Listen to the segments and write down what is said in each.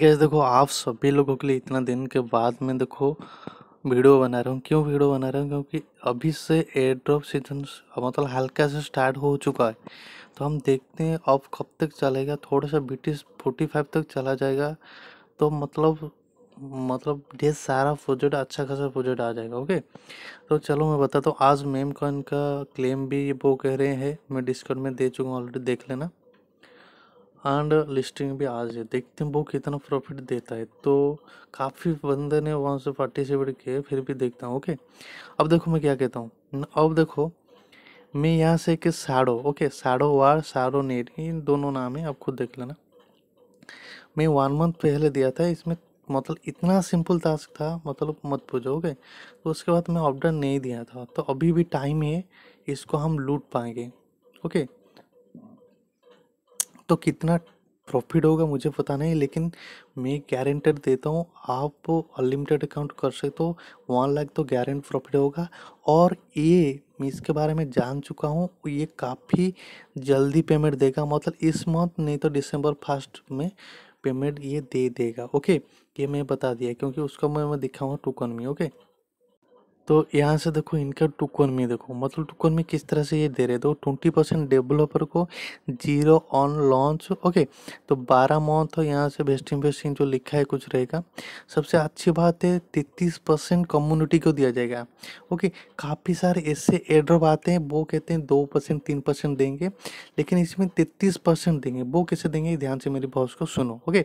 gas देखो आप सभी लोगों के लिए इतना दिन के बाद में देखो वीडियो बना रहा हूँ क्यों वीडियो बना रहा हूँ क्योंकि अभी से एयर ड्रॉप सीजन मतलब हल्का से स्टार्ट हो चुका है तो हम देखते हैं अब कब तक चलेगा थोड़ा सा ब्रिटिश फोर्टी फाइव तक चला जाएगा तो मतलब मतलब ये सारा प्रोजेक्ट अच्छा खासा प्रोजेक्ट आ जाएगा ओके तो चलो मैं बताता हूँ आज मेम कॉइन का क्लेम भी वो कह रहे हैं मैं डिस्काउंट में दे चुका हूँ ऑलरेडी देख लेना एंड लिस्टिंग भी आ जाए देखते हैं वो कितना प्रॉफिट देता है तो काफ़ी बंदे ने वहाँ से पार्टिसिपेट किए फिर भी देखता हूँ ओके अब देखो मैं क्या कहता हूँ अब देखो मैं यहाँ से कि साड़ो ओके साड़ो वार साड़ो नेट इन दोनों नाम है आप खुद देख लेना मैं वन मंथ पहले दिया था इसमें मतलब इतना सिंपल टास्क था मतलब मत पूछो ओके तो उसके बाद मैं ऑर्डर नहीं दिया था तो अभी भी टाइम है इसको हम लूट पाएंगे ओके तो कितना प्रॉफिट होगा मुझे पता नहीं लेकिन मैं गारंटेड देता हूँ आप अनलिमिटेड अकाउंट कर सकते हो वन लाख तो गारंट प्रॉफिट होगा और ये मैं इसके बारे में जान चुका हूँ ये काफ़ी जल्दी पेमेंट देगा मतलब इस मंथ नहीं तो दिसंबर फर्स्ट में पेमेंट ये दे देगा ओके ये मैं बता दिया क्योंकि उसका मैं दिखाऊँगा टोकन में ओके तो यहाँ से देखो इनका टुकन में देखो मतलब टुकन में किस तरह से ये दे रहे तो ट्वेंटी परसेंट डेवलपर को जीरो ऑन लॉन्च ओके तो बारह मंथ तो यहाँ से बेस्ट इन्वेस्टिंग जो लिखा है कुछ रहेगा सबसे अच्छी बात है तैतीस परसेंट कम्युनिटी को दिया जाएगा ओके काफ़ी सारे ऐसे एड्रॉप आते हैं वो कहते हैं दो परसेंट तीन परसेंट देंगे लेकिन इसमें तैतीस परसेंट देंगे वो कैसे देंगे ध्यान से मेरी बॉस को सुनो ओके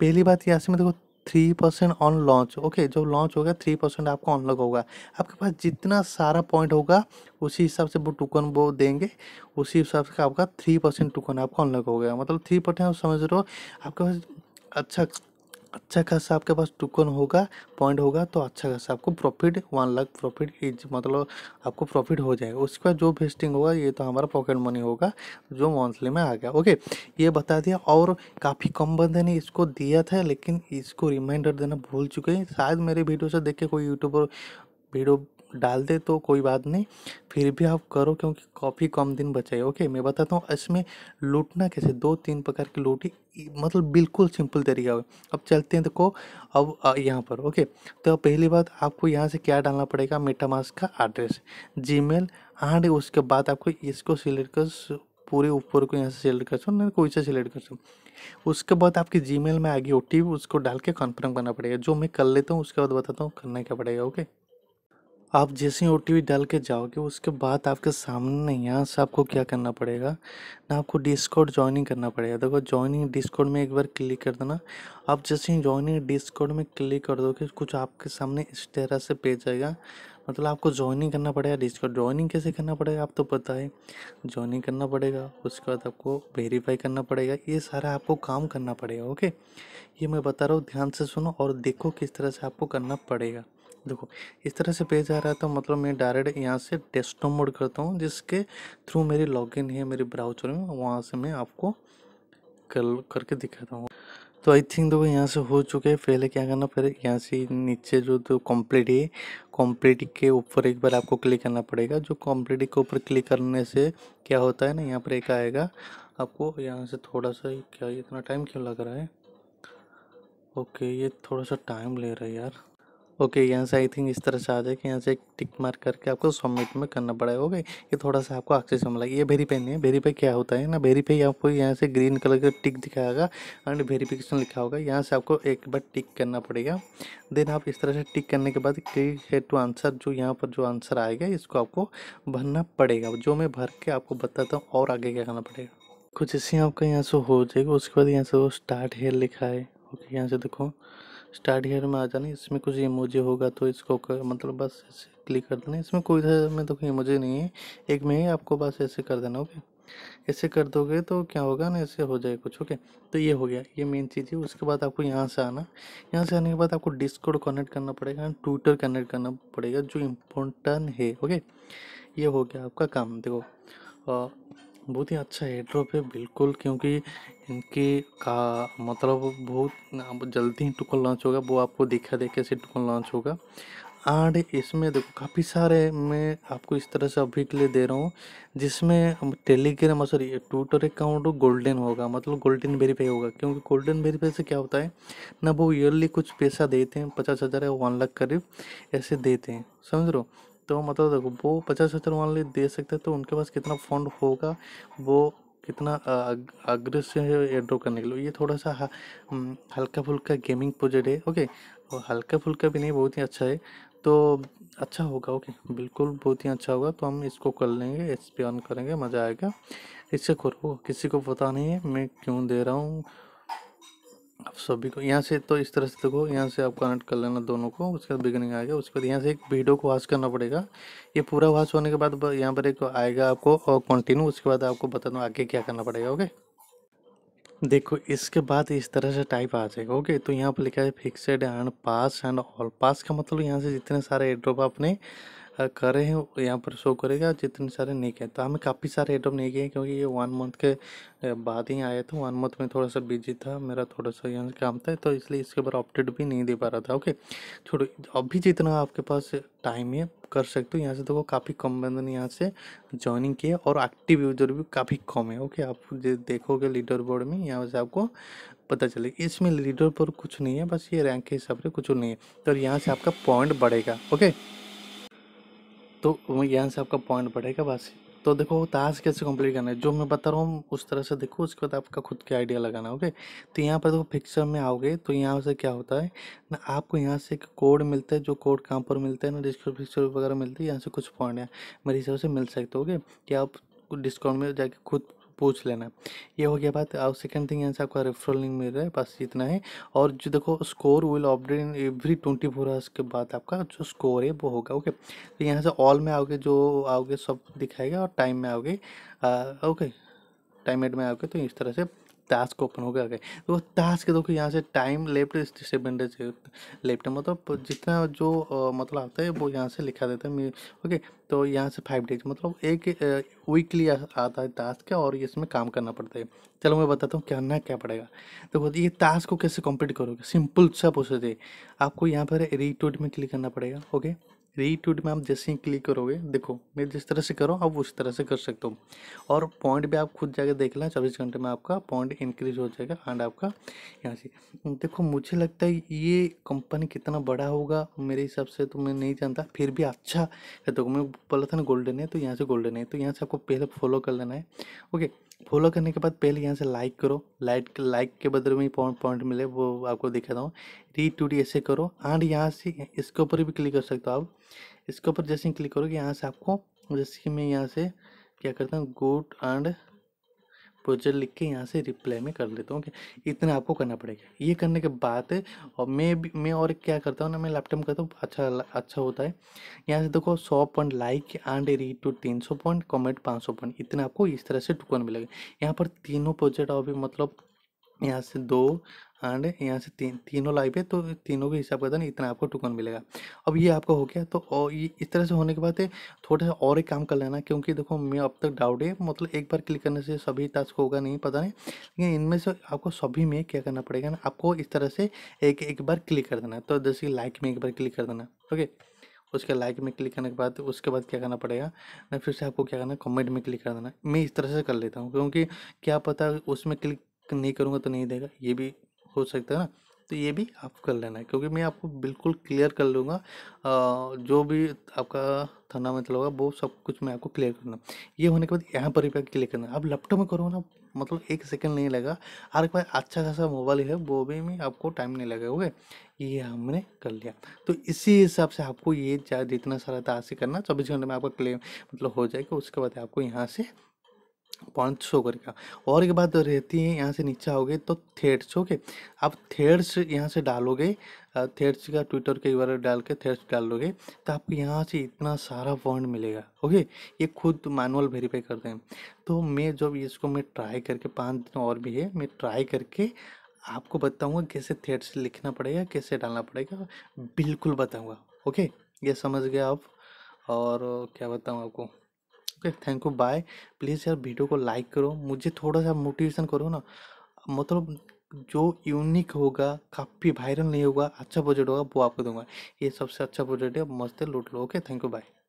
पहली बात यहाँ से मैं देखो three percent on launch okay जब लॉन्च होगा थ्री परसेंट आपका ऑन होगा आपके पास जितना सारा पॉइंट होगा उसी हिसाब से वो टोकन वो देंगे उसी हिसाब से आपका थ्री परसेंट टोकन आपका ऑन हो गया मतलब थ्री परसेंट आप समझ रहे हो आपके पास अच्छा अच्छा खासा आपके पास टोकन होगा पॉइंट होगा तो अच्छा खासा आपको प्रॉफिट वन लाख प्रॉफिट मतलब आपको प्रॉफिट हो जाएगा उसके बाद जो वेस्टिंग होगा ये तो हमारा पॉकेट मनी होगा जो मंथली में आ गया ओके ये बता दिया और काफ़ी कम बंदे ने इसको दिया था लेकिन इसको रिमाइंडर देना भूल चुके हैं शायद मेरे वीडियो से देख के कोई यूट्यूबर वीडियो डाल दे तो कोई बात नहीं फिर भी आप करो क्योंकि कॉफ़ी कम दिन बचाए ओके मैं बताता हूँ इसमें लूटना कैसे दो तीन प्रकार की लूटी मतलब बिल्कुल सिंपल तरीका है अब चलते हैं देखो अब यहाँ पर ओके तो पहली बात आपको यहाँ से क्या डालना पड़ेगा मेटामास का एड्रेस जी मेल उसके बाद आपको इसको सिलेक्ट कर पूरे ऊपर को यहाँ से सिलेक्ट कर सो नहीं कोई से सिलेक्ट कर सो उसके बाद आपके जीमेल में आगे ओ उसको डाल के कन्फर्म करना पड़ेगा जो मैं कर लेता हूँ उसके बाद बताता हूँ करना क्या पड़ेगा ओके आप जैसे ही ओ टी डाल के जाओगे उसके बाद आपके सामने नहीं यहाँ से आपको क्या करना पड़ेगा ना आपको डिस्कॉर्ड ज्वाइनिंग करना पड़ेगा देखो ज्वाइनिंग डिस्कॉर्ड में एक बार क्लिक कर देना आप जैसे ही ज्वाइनिंग डिस्कॉर्ड में क्लिक कर दोगे कुछ आपके सामने इस तरह से पेज आएगा मतलब आपको ज्वाइनिंग करना पड़ेगा डिस्कॉर्ड ज्वाइनिंग कैसे करना पड़ेगा आप तो पता है ज्वाइनिंग करना पड़ेगा उसके बाद आपको वेरीफाई करना पड़ेगा ये सारा आपको काम करना पड़ेगा ओके ये मैं बता रहा हूँ ध्यान से सुनो और देखो किस तरह से आपको करना पड़ेगा देखो इस तरह से पेज आ रहा था तो मतलब मैं डायरेक्ट यहाँ से डेस्कटॉप मोड करता हूँ जिसके थ्रू मेरी लॉगिन है मेरे ब्राउजर में वहाँ से मैं आपको कर करके दिखाता हूँ तो आई थिंक देखो यहाँ से हो चुके हैं पहले क्या करना फिर यहाँ से नीचे जो तो कॉम्प्लीट है कॉम्प्लीट के ऊपर एक बार आपको क्लिक करना पड़ेगा जो कॉम्प्लीट के ऊपर क्लिक करने से क्या होता है ना यहाँ पर एक आएगा आपको यहाँ से थोड़ा सा क्या इतना टाइम क्यों लग रहा है ओके ये थोड़ा सा टाइम ले रहा है यार ओके यहाँ से आई थिंक इस तरह से आ जाए कि यहाँ से एक टिक मार्क करके आपको सबमिट में करना पड़ेगा ओके ये थोड़ा सा आपको एक्सेस में लगे ये वेरीफाई नहीं है वेरीफाई क्या होता है ना वेरीफाई आपको यहाँ से ग्रीन कलर का टिक दिखाएगा एंड वेरीफिकेशन लिखा होगा यहाँ से आपको एक बार टिक करना पड़ेगा देन आप इस तरह से टिक करने के बाद क्लिक है टू आंसर जो यहाँ पर जो आंसर आएगा इसको आपको भरना पड़ेगा जो मैं भर के आपको बताता हूँ और आगे क्या करना पड़ेगा कुछ ऐसे आपका यहाँ से हो जाएगा उसके बाद यहाँ से वो स्टार्ट हेयर लिखा है ओके यहाँ से देखो स्टार्ट हेयर में आ जाना इसमें कुछ इमोजी होगा तो इसको कर, मतलब बस ऐसे क्लिक कर देना इसमें कोई में तो कोई इमोजी नहीं है एक में ही आपको बस ऐसे कर देना ओके ऐसे कर दोगे तो क्या होगा ना ऐसे हो जाए कुछ ओके तो ये हो गया ये मेन चीज़ है उसके बाद आपको यहाँ से आना यहाँ से आने के बाद आपको डिस्कोड कनेक्ट करना पड़ेगा ट्विटर कनेक्ट करना पड़ेगा जो इम्पोर्टेंट है ओके ये हो गया आपका काम देखो बहुत ही अच्छा एड्रॉप है बिल्कुल क्योंकि इनके का मतलब बहुत जल्दी ही टुकन लॉन्च होगा वो आपको देखा देखे से टुकन लॉन्च होगा एंड इसमें देखो काफ़ी सारे मैं आपको इस तरह से अभी के लिए दे रहा हूँ जिसमें Telegram sorry Twitter account golden होगा मतलब गोल्डन वेरीफाई होगा क्योंकि गोल्डन वेरीफाई से क्या होता है ना वो ईयरली कुछ पैसा देते हैं पचास हज़ार या वन लाख करीब ऐसे देते हैं समझ रहे हो सकते हो मतलब देखो वो पचास हज़ार मान ली दे सकते हैं तो उनके पास कितना फंड होगा वो कितना अग्रेसिव है एड्रो करने के लिए ये थोड़ा सा हल्का फुल्का गेमिंग प्रोजेक्ट है ओके और हल्का फुल्का भी नहीं बहुत ही अच्छा है तो अच्छा होगा ओके बिल्कुल बहुत ही अच्छा होगा तो हम इसको कर लेंगे एक्सपी ऑन करेंगे मज़ा आएगा इससे करो किसी को पता नहीं है मैं क्यों दे रहा हूँ आप सभी को यहाँ से तो इस तरह से देखो यहाँ से आप कनेक्ट कर लेना दोनों को उसके बाद बिगनिंग आएगा उसके बाद यहाँ से एक वीडियो को वॉश करना पड़ेगा ये पूरा वॉश होने के बाद यहाँ पर एक आएगा आपको और कंटिन्यू उसके बाद आपको बताना आगे क्या करना पड़ेगा ओके देखो इसके बाद इस तरह से टाइप आ जाएगा ओके तो यहाँ पर लिखा है fixed and pass and all pass का मतलब यहाँ से जितने सारे एड्रोप आपने रहे हैं यहाँ पर शो करेगा जितने सारे नेक है तो हमें काफ़ी सारे आइटम नेक हैं क्योंकि ये वन मंथ के बाद ही आया था वन मंथ में थोड़ा सा बिजी था मेरा थोड़ा सा यहाँ काम था तो इसलिए इसके ऊपर अपडेट भी नहीं दे पा रहा था ओके छोड़ो अभी जितना आपके पास टाइम है कर सकते हो यहाँ से देखो काफ़ी कम बंदे ने यहाँ से ज्वाइनिंग किया और एक्टिव यूजर भी काफ़ी कम है ओके आप देखोगे लीडर बोर्ड में यहाँ से आपको पता चलेगा इसमें लीडर पर कुछ नहीं है बस ये रैंक के हिसाब से कुछ नहीं है तो यहाँ से आपका पॉइंट बढ़ेगा ओके तो यहाँ से आपका पॉइंट बढ़ेगा बस तो देखो टास्क कैसे कंप्लीट करना है जो मैं बता रहा हूँ उस तरह से देखो उसके बाद आपका खुद के आइडिया लगाना ओके तो यहाँ पर देखो पिक्चर में आओगे तो यहाँ से क्या होता है ना आपको यहाँ से एक कोड मिलता है जो कोड कहाँ पर मिलता है ना डिस्काउंट पिक्चर वगैरह मिलती है यहाँ से कुछ पॉइंट है मेरे हिसाब से मिल सकते हो ओके कि आप डिस्काउंट में जाके खुद पूछ लेना ये हो गया बात और सेकंड थिंग यहाँ से आपका रेफरल लिंक मिल रहा है बस इतना है और जो देखो score will update in every twenty four hours के बाद आपका जो स्कोर है वो होगा ओके तो यहाँ से ऑल में आओगे जो आओगे सब दिखाएगा और टाइम में आओगे ओके टाइम एड में आओगे तो इस तरह से टास्क ओपन हो गए तो टास्क देखो यहाँ से टाइम लेफ्ट डिसएडवेंटेज लेफ्ट मतलब जितना जो मतलब आता है वो यहाँ से लिखा देता है ओके तो यहाँ से फाइव डेज मतलब एक वीकली आता है टास्क और इसमें काम करना पड़ता है चलो मैं बताता हूँ ना क्या पड़ेगा देखो ये टास्क को कैसे कंप्लीट करोगे सिंपल सा प्रोसेस है आपको यहाँ पर रीटोड में क्लिक करना पड़ेगा ओके रीट्वीट में आप जैसे ही क्लिक करोगे देखो मैं जिस तरह से करो आप उस तरह से कर सकते हो और पॉइंट भी आप खुद जाके देख लें चौबीस घंटे में आपका पॉइंट इंक्रीज हो जाएगा एंड आपका यहाँ से देखो मुझे लगता है ये कंपनी कितना बड़ा होगा मेरे हिसाब से तो मैं नहीं जानता फिर भी अच्छा है तो मैं बोला था ना गोल्डन है तो यहाँ से गोल्डन है तो यहाँ से आपको पहले फॉलो कर लेना है ओके फॉलो करने के बाद पहले यहाँ से लाइक करो लाइक लाइक के बदले में पॉइंट पॉइंट मिले वो आपको दिखा हूँ रीड टू डी ऐसे करो एंड यहाँ से इसके ऊपर भी क्लिक कर सकते हो आप इसके ऊपर जैसे ही क्लिक करोगे यहाँ से आपको जैसे कि मैं यहाँ से क्या करता हूँ गुड एंड प्रोजेक्ट लिख के यहाँ से रिप्लाई में कर लेता हूँ इतना आपको करना पड़ेगा ये करने के बाद और मैं भी मैं और क्या करता हूँ ना मैं लैपटॉप करता हूँ अच्छा अच्छा होता है यहाँ से देखो सौ पॉइंट लाइक एंड टू तीन सौ पॉइंट कॉमेंट पाँच सौ पॉइंट इतना आपको इस तरह से टुकन मिलेगा यहाँ पर तीनों प्रोजेक्ट और भी मतलब यहाँ से दो एंड यहाँ से तीन तीनों लाइव है तो तीनों के हिसाब का इतना आपको टोकन मिलेगा अब ये आपका हो गया तो और ये इस तरह से होने के बाद थोड़ा सा और एक काम कर लेना क्योंकि देखो मैं अब तक डाउट है मतलब एक बार क्लिक करने से सभी टास्क होगा नहीं पता नहीं लेकिन इनमें से आपको सभी में क्या करना पड़ेगा ना आपको इस तरह से एक एक बार क्लिक कर देना तो जैसे लाइक में एक बार क्लिक कर देना ओके उसके लाइक में क्लिक करने के बाद उसके बाद क्या करना पड़ेगा ना फिर से आपको क्या करना कमेंट में क्लिक कर देना मैं इस तरह से कर लेता हूँ क्योंकि क्या पता उसमें क्लिक नहीं करूँगा तो नहीं देगा ये भी हो सकता है ना तो ये भी आप कर लेना है क्योंकि मैं आपको बिल्कुल क्लियर कर लूँगा जो भी आपका थाना मतलब होगा वो सब कुछ मैं आपको क्लियर करना ये होने के बाद यहाँ पर भी क्लियर करना आप लैपटॉप में करो ना मतलब एक सेकंड नहीं लगा हर एक बार अच्छा खासा मोबाइल है वो भी में आपको टाइम नहीं लगेगा ओके ये हमने कर लिया तो इसी हिसाब से आपको ये जितना सारा था करना चौबीस घंटे में आपका क्लेम मतलब हो जाएगा उसके बाद आपको यहाँ से पॉइंट शो करेगा और एक बात रहती है यहाँ से नीचे आओगे तो थेड्स ओके आप थेड्स यहाँ से डालोगे थेड्स का ट्विटर के बारे डाल के थेड्स डालोगे तो आपको यहाँ से इतना सारा पॉइंट मिलेगा ओके ये खुद मैनुअल वेरीफाई करते हैं तो मैं जब इसको मैं ट्राई करके पाँच दिन और भी है मैं ट्राई करके आपको बताऊँगा कैसे थेड्स लिखना पड़ेगा कैसे डालना पड़ेगा बिल्कुल बताऊँगा ओके ये समझ गए आप और क्या बताऊँ आपको okay thank you bye please यार वीडियो को लाइक करो मुझे थोड़ा सा मोटिवेशन करो ना मतलब जो यूनिक होगा काफ़ी वायरल नहीं होगा अच्छा प्रोजेक्ट होगा वो आपको दूंगा ये सबसे अच्छा प्रोजेक्ट है मस्त लूट लो ओके थैंक यू बाय